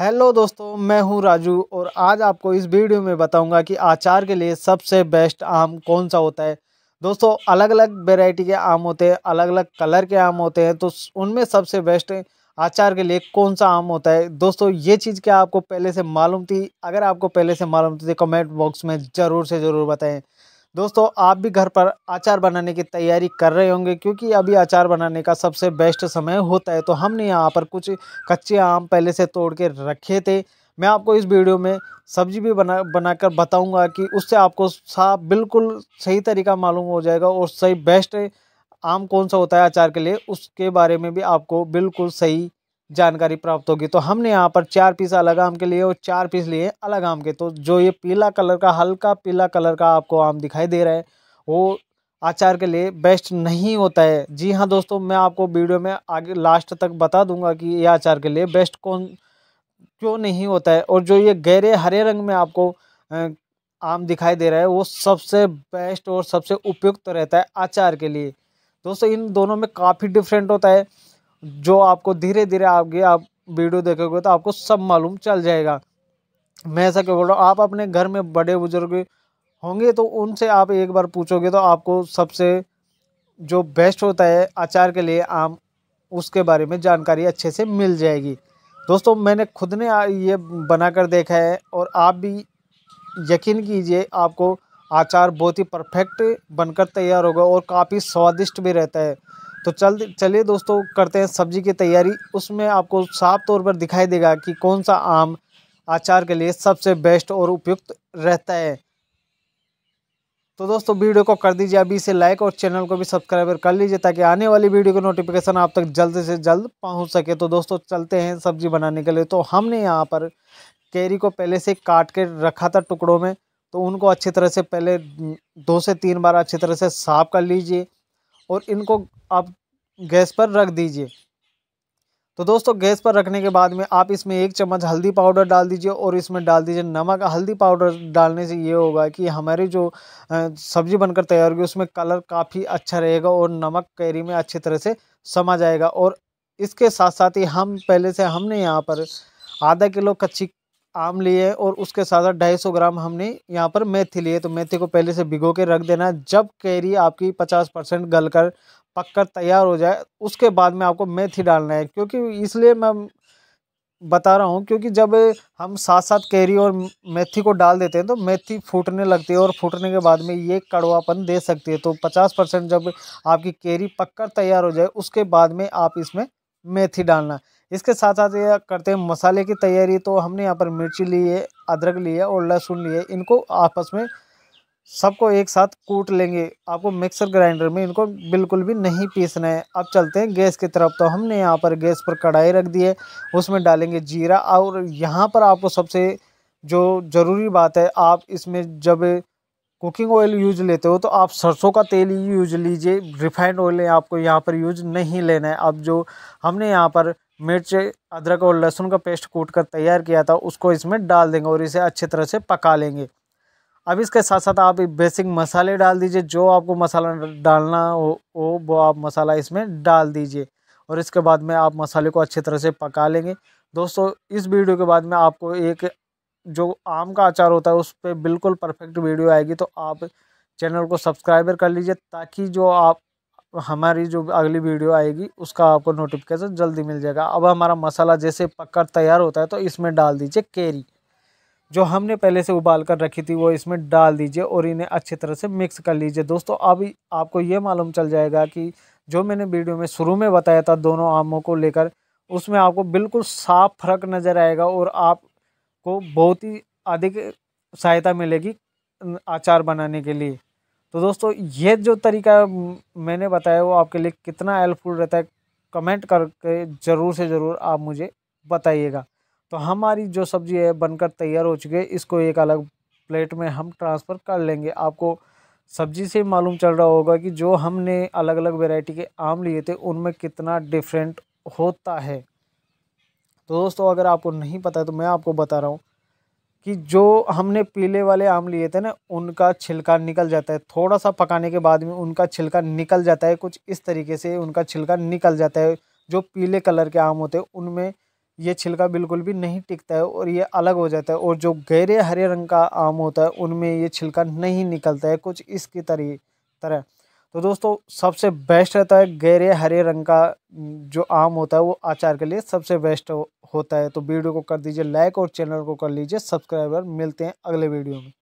hello दोस्तों मैं हूं राजू और आज आपको इस वीडियो में बताऊंगा कि आचार के लिए सबसे बेस्ट आम कौन सा होता है दोस्तों अलग अलग वेराइटी के आम होते हैं अलग अलग कलर के आम होते हैं तो उनमें सबसे बेस्ट आचार के लिए कौन सा आम होता है दोस्तों ये चीज़ क्या आपको पहले से मालूम थी अगर आपको पहले से मालूम थी तो कमेंट बॉक्स में ज़रूर से ज़रूर बताएँ दोस्तों आप भी घर पर अचार बनाने की तैयारी कर रहे होंगे क्योंकि अभी अचार बनाने का सबसे बेस्ट समय होता है तो हमने यहाँ पर कुछ कच्चे आम पहले से तोड़ के रखे थे मैं आपको इस वीडियो में सब्जी भी बना बनाकर बताऊंगा कि उससे आपको साफ बिल्कुल सही तरीका मालूम हो जाएगा और सही बेस्ट आम कौन सा होता है अचार के लिए उसके बारे में भी आपको बिल्कुल सही जानकारी प्राप्त होगी तो हमने यहाँ पर चार पीस अलग आम के लिए और चार पीस लिए अलग आम के तो जो ये पीला कलर का हल्का पीला कलर का आपको आम दिखाई दे रहा है वो आचार के लिए बेस्ट नहीं होता है जी हाँ दोस्तों मैं आपको वीडियो में आगे लास्ट तक बता दूंगा कि ये आचार के लिए बेस्ट कौन क्यों नहीं होता है और जो ये गहरे हरे रंग में आपको आम दिखाई दे रहा है वो सबसे बेस्ट और सबसे उपयुक्त रहता है आचार के लिए दोस्तों इन दोनों में काफ़ी डिफरेंट होता है जो आपको धीरे धीरे आगे आप वीडियो देखोगे तो आपको सब मालूम चल जाएगा मैं ऐसा क्यों बोल रहा हूँ आप अपने घर में बड़े बुजुर्ग होंगे तो उनसे आप एक बार पूछोगे तो आपको सबसे जो बेस्ट होता है अचार के लिए आम उसके बारे में जानकारी अच्छे से मिल जाएगी दोस्तों मैंने खुद ने ये बना कर देखा है और आप भी यकीन कीजिए आपको अचार बहुत ही परफेक्ट बनकर तैयार होगा और काफ़ी स्वादिष्ट भी रहता है तो चल चलिए दोस्तों करते हैं सब्जी की तैयारी उसमें आपको साफ तौर पर दिखाई देगा कि कौन सा आम आचार के लिए सबसे बेस्ट और उपयुक्त रहता है तो दोस्तों वीडियो को कर दीजिए अभी इसे लाइक और चैनल को भी सब्सक्राइब कर लीजिए ताकि आने वाली वीडियो की नोटिफिकेशन आप तक जल्द से जल्द पहुंच सके तो दोस्तों चलते हैं सब्जी बनाने के लिए तो हमने यहाँ पर कैरी को पहले से काट के रखा था टुकड़ों में तो उनको अच्छी तरह से पहले दो से तीन बार अच्छी तरह से साफ कर लीजिए और इनको आप गैस पर रख दीजिए तो दोस्तों गैस पर रखने के बाद में आप इसमें एक चम्मच हल्दी पाउडर डाल दीजिए और इसमें डाल दीजिए नमक हल्दी पाउडर डालने से ये होगा कि हमारी जो सब्ज़ी बनकर तैयार होगी उसमें कलर काफ़ी अच्छा रहेगा और नमक कैरी में अच्छी तरह से समा जाएगा और इसके साथ साथ ही हम पहले से हमने यहाँ पर आधा किलो कच्ची आम लिए और उसके साथ साथ ढाई सौ ग्राम हमने यहाँ पर मेथी लिए तो मेथी को पहले से भिगो के रख देना है जब कैरी आपकी पचास परसेंट गल कर पक कर तैयार हो जाए उसके बाद में आपको मेथी डालना है क्योंकि इसलिए मैं बता रहा हूँ क्योंकि जब हम साथ साथ कैरी और मेथी को डाल देते हैं तो मेथी फूटने लगती है और फूटने के बाद में ये कड़वापन दे सकती है तो पचास परसेंट जब आपकी कैरी पककर तैयार हो जाए उसके बाद में आप इसमें मेथी डालना इसके साथ साथ ये करते हैं मसाले की तैयारी तो हमने यहाँ पर मिर्ची ली है अदरक ली है और लहसुन लिए इनको आपस में सबको एक साथ कूट लेंगे आपको मिक्सर ग्राइंडर में इनको बिल्कुल भी नहीं पीसना है अब चलते हैं गैस की तरफ तो हमने यहाँ पर गैस पर कढ़ाई रख दी है उसमें डालेंगे जीरा और यहाँ पर आपको सबसे जो ज़रूरी बात है आप इसमें जब कुकिंग ऑयल यूज लेते हो तो आप सरसों का तेल ही यूज लीजिए रिफाइंड ऑयल आपको यहाँ पर यूज नहीं लेना है अब जो हमने यहाँ पर मिर्च अदरक और लहसुन का पेस्ट कूट कर तैयार किया था उसको इसमें डाल देंगे और इसे अच्छी तरह से पका लेंगे अब इसके साथ साथ आप बेसिक मसाले डाल दीजिए जो आपको मसाला डालना हो, हो वो आप मसाला इसमें डाल दीजिए और इसके बाद में आप मसाले को अच्छी तरह से पका लेंगे दोस्तों इस वीडियो के बाद में आपको एक जो आम का अचार होता है उस पर बिल्कुल परफेक्ट वीडियो आएगी तो आप चैनल को सब्सक्राइबर कर लीजिए ताकि जो आप तो हमारी जो अगली वीडियो आएगी उसका आपको नोटिफिकेशन जल्दी मिल जाएगा अब हमारा मसाला जैसे पककर तैयार होता है तो इसमें डाल दीजिए केरी जो हमने पहले से उबाल कर रखी थी वो इसमें डाल दीजिए और इन्हें अच्छी तरह से मिक्स कर लीजिए दोस्तों अब आपको ये मालूम चल जाएगा कि जो मैंने वीडियो में शुरू में बताया था दोनों आमों को लेकर उसमें आपको बिल्कुल साफ फर्क नज़र आएगा और आपको बहुत ही अधिक सहायता मिलेगी अचार बनाने के लिए तो दोस्तों ये जो तरीका मैंने बताया वो आपके लिए कितना हेल्पफुल रहता है कमेंट करके ज़रूर से ज़रूर आप मुझे बताइएगा तो हमारी जो सब्ज़ी है बनकर तैयार हो चुकी है इसको एक अलग प्लेट में हम ट्रांसफ़र कर लेंगे आपको सब्जी से मालूम चल रहा होगा कि जो हमने अलग अलग वेराइटी के आम लिए थे उनमें कितना डिफरेंट होता है तो दोस्तों अगर आपको नहीं पता है तो मैं आपको बता रहा हूँ कि जो हमने पीले वाले आम लिए थे ना उनका छिलका निकल जाता है थोड़ा सा पकाने के बाद में उनका छिलका निकल जाता है कुछ इस तरीके से उनका छिलका निकल जाता है जो पीले कलर के आम होते हैं उनमें ये छिलका बिल्कुल भी नहीं टिकता है और ये अलग हो जाता है और जो गहरे हरे रंग का आम होता है उनमें ये छिलका नहीं निकलता है कुछ इसकी तरी तरह तो दोस्तों सबसे बेस्ट रहता है गहरे हरे रंग का जो आम होता है वो अचार के लिए सबसे बेस्ट होता है तो वीडियो को कर दीजिए लाइक और चैनल को कर लीजिए सब्सक्राइबर मिलते हैं अगले वीडियो में